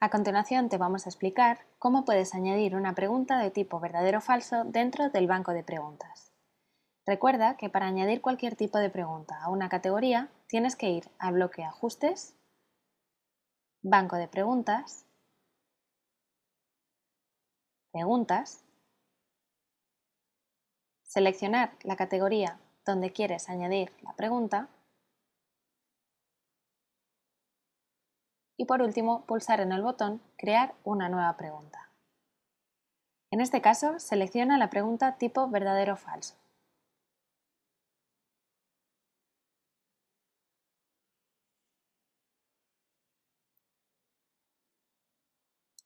A continuación te vamos a explicar cómo puedes añadir una pregunta de tipo verdadero o falso dentro del banco de preguntas. Recuerda que para añadir cualquier tipo de pregunta a una categoría tienes que ir al bloque Ajustes, Banco de Preguntas, Preguntas Seleccionar la categoría donde quieres añadir la pregunta. Y por último, pulsar en el botón Crear una nueva pregunta. En este caso, selecciona la pregunta tipo verdadero o falso.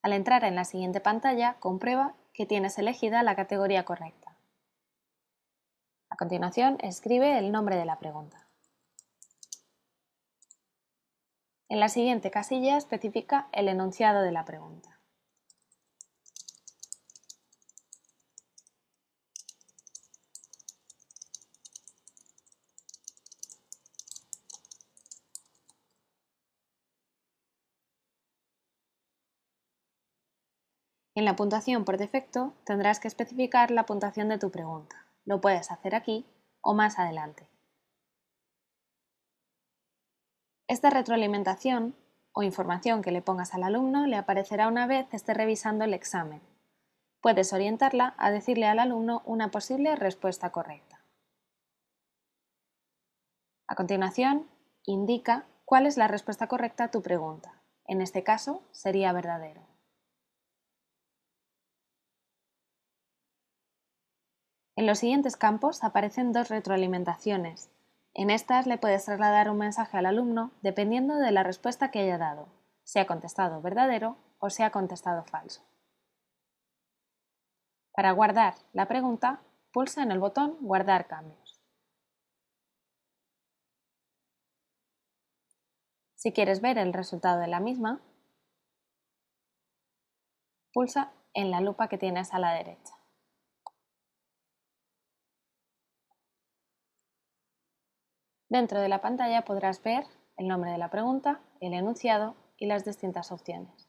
Al entrar en la siguiente pantalla, comprueba que tienes elegida la categoría correcta. A continuación, escribe el nombre de la pregunta. En la siguiente casilla especifica el enunciado de la pregunta. En la puntuación por defecto tendrás que especificar la puntuación de tu pregunta. Lo puedes hacer aquí o más adelante. Esta retroalimentación o información que le pongas al alumno le aparecerá una vez esté revisando el examen. Puedes orientarla a decirle al alumno una posible respuesta correcta. A continuación, indica cuál es la respuesta correcta a tu pregunta. En este caso, sería verdadero. En los siguientes campos aparecen dos retroalimentaciones. En estas le puedes trasladar un mensaje al alumno dependiendo de la respuesta que haya dado, si ha contestado verdadero o si ha contestado falso. Para guardar la pregunta, pulsa en el botón Guardar cambios. Si quieres ver el resultado de la misma, pulsa en la lupa que tienes a la derecha. Dentro de la pantalla podrás ver el nombre de la pregunta, el enunciado y las distintas opciones.